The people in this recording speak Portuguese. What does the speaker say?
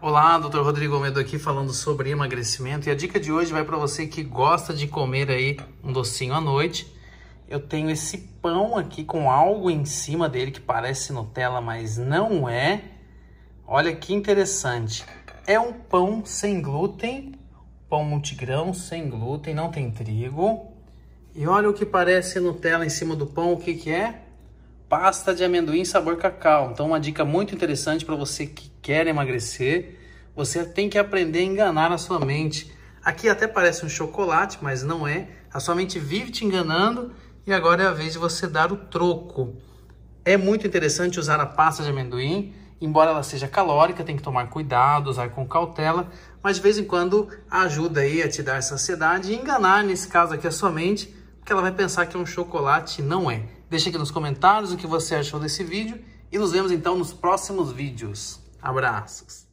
Olá, Dr. Rodrigo Almeida aqui falando sobre emagrecimento e a dica de hoje vai para você que gosta de comer aí um docinho à noite. Eu tenho esse pão aqui com algo em cima dele que parece Nutella, mas não é. Olha que interessante. É um pão sem glúten, pão multigrão sem glúten, não tem trigo. E olha o que parece Nutella em cima do pão, o que que é? pasta de amendoim sabor cacau. Então, uma dica muito interessante para você que quer emagrecer. Você tem que aprender a enganar a sua mente. Aqui até parece um chocolate, mas não é. A sua mente vive te enganando e agora é a vez de você dar o troco. É muito interessante usar a pasta de amendoim, embora ela seja calórica, tem que tomar cuidado, usar com cautela, mas de vez em quando ajuda aí a te dar essa ansiedade e enganar, nesse caso aqui, a sua mente, porque ela vai pensar que é um chocolate e não é. Deixe aqui nos comentários o que você achou desse vídeo e nos vemos então nos próximos vídeos. Abraços!